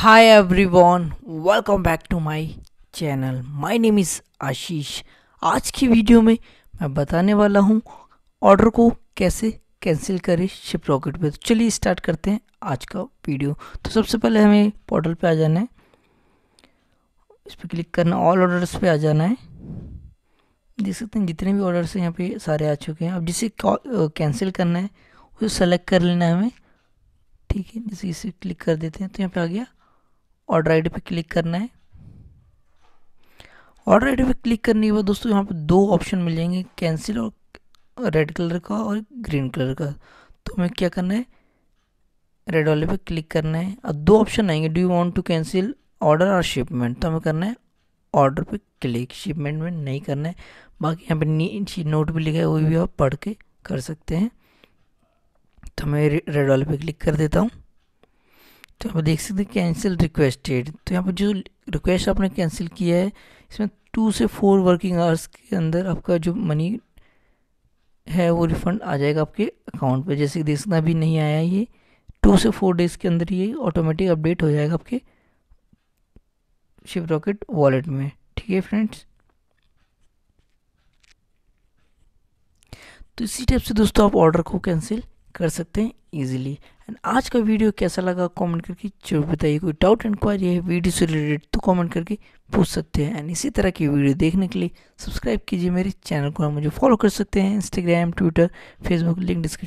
hi everyone welcome back to my channel my name is आशीष आज की video में मैं बताने वाला हूँ ऑर्डर को कैसे कैंसिल करें शिप रॉकेट पे तो चलिए स्टार्ट करते हैं आज का वीडियो तो सबसे पहले हमें पोर्टल पे आ जाना है इस पर क्लिक करना ऑल ऑर्डर्स पे आ जाना है देख सकते हैं जितने भी ऑर्डर्स हैं यहाँ पे सारे आ चुके हैं अब जिसे कैंसिल करना है उसे सेलेक्ट कर लेना है हमें ठीक है जैसे इसे क्लिक कर देते हैं तो यहाँ पे आ गया ऑर्डर आई पे क्लिक करना है ऑर्डर आई पे क्लिक करने के बाद दोस्तों यहाँ पे दो ऑप्शन मिल जाएंगे कैंसिल और रेड कलर का और ग्रीन कलर का तो हमें क्या करना है रेड वाले पे क्लिक करना है और दो ऑप्शन आएंगे do you want to cancel order और शिपमेंट तो हमें करना है ऑर्डर पे क्लिक शिपमेंट में नहीं करना है बाकी यहाँ पे नीचे नोट भी लिखा है वो भी आप पढ़ के कर सकते हैं तो मैं रेड वाले पे क्लिक कर देता हूँ तो यहाँ पर देख सकते हैं कैंसिल रिक्वेस्टेड तो यहाँ पर जो रिक्वेस्ट आपने कैंसिल किया है इसमें टू से फोर वर्किंग आवर्स के अंदर आपका जो मनी है वो रिफ़ंड आ जाएगा आपके अकाउंट पे जैसे कि देख सकते हैं अभी नहीं आया ये टू से फोर डेज़ के अंदर ये ऑटोमेटिक अपडेट हो जाएगा आपके शिप रॉकेट वॉलेट में ठीक है फ्रेंड्स तो इसी टाइप से दोस्तों आप ऑर्डर को कैंसिल कर सकते हैं इजीली एंड आज का वीडियो कैसा लगा कमेंट करके जरूर बताइए कोई डाउट इंक्वायरी है वीडियो से रिलेटेड तो कमेंट करके पूछ सकते हैं एंड इसी तरह की वीडियो देखने के लिए सब्सक्राइब कीजिए मेरे चैनल को मुझे फॉलो कर सकते हैं Instagram Twitter Facebook link description